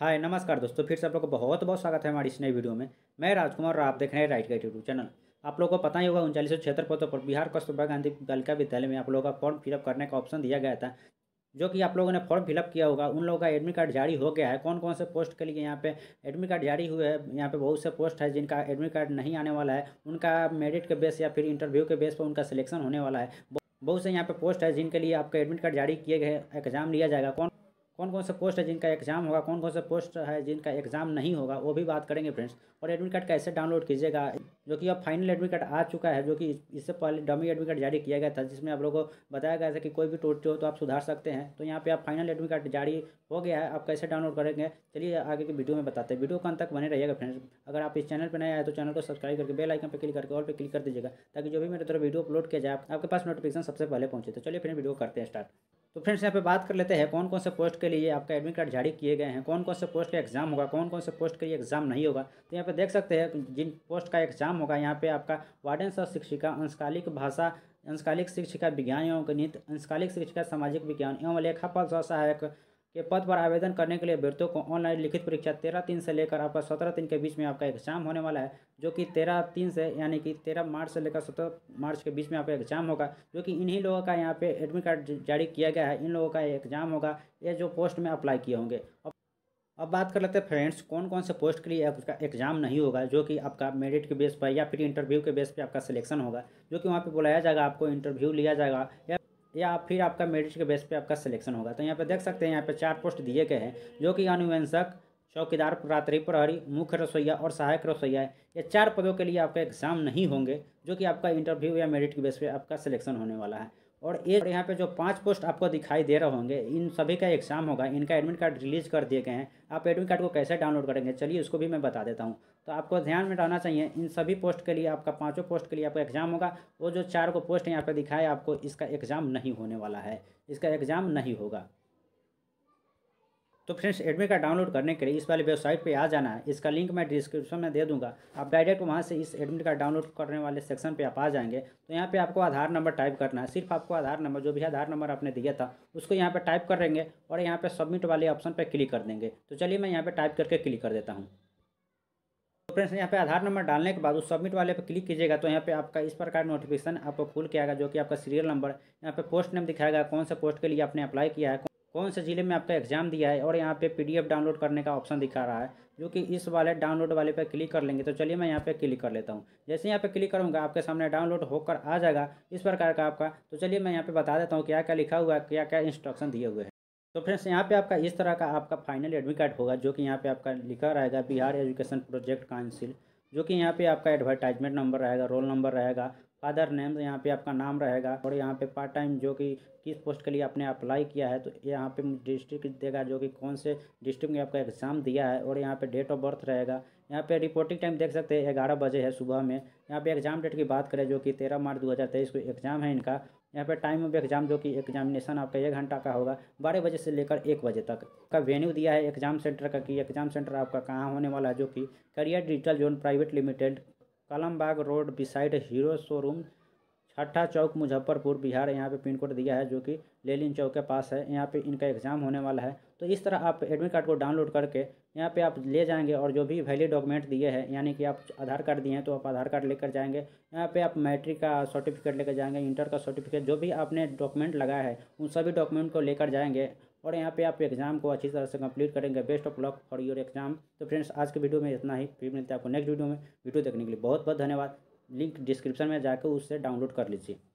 हाय नमस्कार दोस्तों फिर से आप लोग को बहुत बहुत स्वागत है हमारी इस नई वीडियो में मैं राजकुमार और आप देख रहे हैं राइट गाइड यूट्यूब चैनल आप लोगों को पता ही होगा उनचालीस सौ छिहत्तर पदों पर बिहार कस्तूरबा गांधी बालिका विद्यालय में आप लोगों का फॉर्म फिलअप करने का ऑप्शन दिया गया था जो कि आप लोगों ने फॉर्म फिलअप किया होगा उन लोगों का एडमिट कार्ड जारी हो गया है कौन कौन से पोस्ट के लिए यहाँ पे एडमिट कार्ड जारी हुए हैं यहाँ पे बहुत से पोस्ट है जिनका एडमिट कार्ड नहीं आने वाला है उनका मेरिट के बेस या फिर इंटरव्यू के बेस पर उनका सिलेक्शन होने वाला है बहुत से यहाँ पे पोस्ट है जिनके लिए आपका एडमिट कार्ड जारी किए गए एग्जाम लिया जाएगा कौन कौन कौन से पोस्ट है जिनका एग्जाम होगा कौन कौन से पोस्ट है जिनका एग्जाम नहीं होगा वो भी बात करेंगे फ्रेंड्स और एडमिट कार्ड कैसे डाउनलोड कीजिएगा जो कि अब फाइनल एडमिट कार्ड आ चुका है जो कि इससे पहले डमी एडमिट कार्ड जारी किया गया था जिसमें आप लोगों को बताया गया था कि कोई भी टोटो हो तो आप सुधार सकते हैं तो यहाँ पर आप फाइनल एडमिट कार्ड जारी हो गया है आप कैसे डाउनलोड करेंगे चलिए आगे की वीडियो में बताते हैं वीडियो का तक बने रहिएगा फ्रेंड्स अगर आप इस चैनल पर नए आए तो चैनल को सब्सक्राइब करके बेल आइकन पर क्लिक करके और पर क्लिक कर दीजिएगा ताकि जो भी मेरे तरफ वीडियो अपलोड किया जाए आपके पास नोटिफिकेशन सबसे पहले पहुँचे तो चलिए फिर वीडियो करते हैं स्टार्ट तो फ्रेंड्स यहाँ पे बात कर लेते हैं कौन कौन से पोस्ट के लिए आपका एडमिट कार्ड जारी किए गए हैं कौन कौन से पोस्ट का एग्जाम होगा कौन कौन से पोस्ट के लिए एग्जाम नहीं होगा तो यहाँ पे देख सकते हैं जिन पोस्ट का एग्जाम होगा यहाँ पे आपका वार्डन सह शिक्षिका अंशकालिक भाषा अंशकालिक शिक्षिका विज्ञान एवं गणित अंशकालिक शिक्षिका सामाजिक विज्ञान एवं लेखापाल सह सहायक के पद पर आवेदन करने के लिए अभ्यर्थियों को ऑनलाइन लिखित परीक्षा तेरह तीन से लेकर आपका सत्रह तीन के बीच में आपका एग्जाम होने वाला है जो कि तेरह तीन से यानी कि तेरह मार्च से लेकर सत्रह मार्च के बीच में आपका एग्जाम होगा जो कि इन्हीं लोगों का यहाँ पे एडमिट कार्ड जारी किया गया है इन लोगों का एग्जाम होगा ये जो पोस्ट में अप्लाई किए होंगे अब बात कर लेते हैं फ्रेंड्स कौन कौन से पोस्ट के लिए आपका एग्जाम नहीं होगा जो कि आपका मेरिट के बेस पर या फिर इंटरव्यू के बेस पर आपका सिलेक्शन होगा जो कि वहाँ पर बुलाया जाएगा आपको इंटरव्यू लिया जाएगा या या फिर आपका मेरिट के बेस पे आपका सिलेक्शन होगा तो यहाँ पे देख सकते हैं यहाँ पे चार पोस्ट दिए गए हैं जो कि अनुवंशक चौकीदार रात्रि प्रहरी मुख्य रसोईया और सहायक रसोईया ये चार पदों के लिए आपका एग्ज़ाम नहीं होंगे जो कि आपका इंटरव्यू या मेरिट के बेस पे आपका सिलेक्शन होने वाला है और ये यहाँ पे जो पांच पोस्ट आपको दिखाई दे रहे होंगे इन सभी का एग्जाम होगा इनका एडमिट कार्ड रिलीज़ कर दिए गए हैं आप एडमिट कार्ड को कैसे डाउनलोड करेंगे चलिए उसको भी मैं बता देता हूँ तो आपको ध्यान में रहना चाहिए इन सभी पोस्ट के लिए आपका पाँचों पोस्ट के लिए आपका एग्ज़ाम होगा वो जो चार को पोस्ट यहाँ पर दिखाए आपको इसका एग्ज़ाम नहीं होने वाला है इसका एग्ज़ाम नहीं होगा तो फ्रेंड्स एडमी का डाउनलोड करने के लिए इस वाली वेबसाइट पे आ जाना है इसका लिंक मैं डिस्क्रिप्शन में दे दूंगा आप डायरेक्ट वहाँ से इस एडमिट कार्ड डाउनलोड करने वाले सेक्शन पे आप आ जाएंगे तो यहाँ पे आपको आधार नंबर टाइप करना है सिर्फ आपको आधार नंबर जो भी आधार नंबर आपने दिया था उसको यहाँ पर टाइप कर और यहाँ पर सबमिट वाले ऑप्शन पर क्लिक कर देंगे तो चलिए मैं यहाँ पर टाइप करके क्लिक कर देता हूँ तो फ्रेंड्स यहाँ पे आधार नंबर डालने के बाद उस सबमिट वाले पे क्लिक कीजिएगा तो यहाँ पे आपका इस प्रकार नोटिफिकेशन आपको खुल के आएगा जो कि आपका सीरियल नंबर यहाँ पे पोस्ट नेम दिखाएगा कौन से पोस्ट के लिए आपने अप्लाई किया है कौन से ज़िले में आपका एग्ज़ाम दिया है और यहाँ पे पीडीएफ डाउनलोड करने का ऑप्शन दिखा रहा है जो कि इस वाले डाउनलोड वाले पर क्लिक कर लेंगे तो चलिए मैं यहाँ पे क्लिक कर लेता हूँ जैसे यहाँ पे क्लिक करूँगा आपके सामने डाउनलोड होकर आ जाएगा इस प्रकार का आपका तो चलिए मैं यहाँ पे बता देता हूँ क्या क्या लिखा हुआ है क्या क्या इंस्ट्रक्शन दिए हुए हैं तो फ्रेंड्स यहाँ पे आपका इस तरह का आपका फाइनल एडमिट कार्ड होगा जो कि यहाँ पे आपका लिखा रहेगा बिहार एजुकेशन प्रोजेक्ट काउंसिल जो कि यहाँ पे आपका एडवर्टाइजमेंट नंबर रहेगा रोल नंबर रहेगा अदर नेम यहाँ पे आपका नाम रहेगा और यहाँ पे पार्ट टाइम जो कि किस पोस्ट के लिए आपने अप्लाई किया है तो यहाँ पे डिस्ट्रिक्ट देगा जो कि कौन से डिस्ट्रिक्ट में आपका एग्ज़ाम दिया है और यहाँ पे डेट ऑफ बर्थ रहेगा यहाँ पे रिपोर्टिंग टाइम देख सकते हैं ग्यारह बजे है सुबह में यहाँ पे एग्ज़ाम डेट की बात करें जो कि तेरह मार्च दो को एग्ज़ाम है इनका यहाँ पे टाइम ऑफ एग्जाम जो कि एग्जामिनेशन आपका एक घंटा का होगा बारह बजे से लेकर एक बजे तक का वेन्यू दिया है एग्जाम सेंटर का कि एग्जाम सेंटर आपका कहाँ होने वाला है जो कि career digital zone private limited Bagh road beside Hero showroom छठा चौक मुजफ्फरपुर बिहार यहाँ पे पिन कोड दिया है जो कि लेलिन चौक के पास है यहाँ पे इनका एग्ज़ाम होने वाला है तो इस तरह आप एडमिट कार्ड को डाउनलोड करके यहाँ पे आप ले जाएंगे और जो भी वैलिड डॉक्यूमेंट दिए हैं यानी कि आप आधार कार्ड दिए हैं तो आप आधार कार्ड लेकर जाएंगे यहाँ पे आप मैट्रिक का सर्टिफिकेट लेकर जाएंगे इंटर का सर्टिफिकेट जो भी आपने डॉक्यूमेंट लगाया है उन सभी डॉक्यूमेंट को लेकर जाएंगे और यहाँ पे आप एग्जाम को अच्छी तरह से कंप्लीट करेंगे best of luck for your exam तो फ्रेंड्स आज के वीडियो में इतना ही फिर मिलते हैं आपको नेक्स्ट वीडियो में वीडियो देखने के लिए बहुत बहुत धन्यवाद लिंक डिस्क्रिप्शन में जाकर उससे डाउनलोड कर लीजिए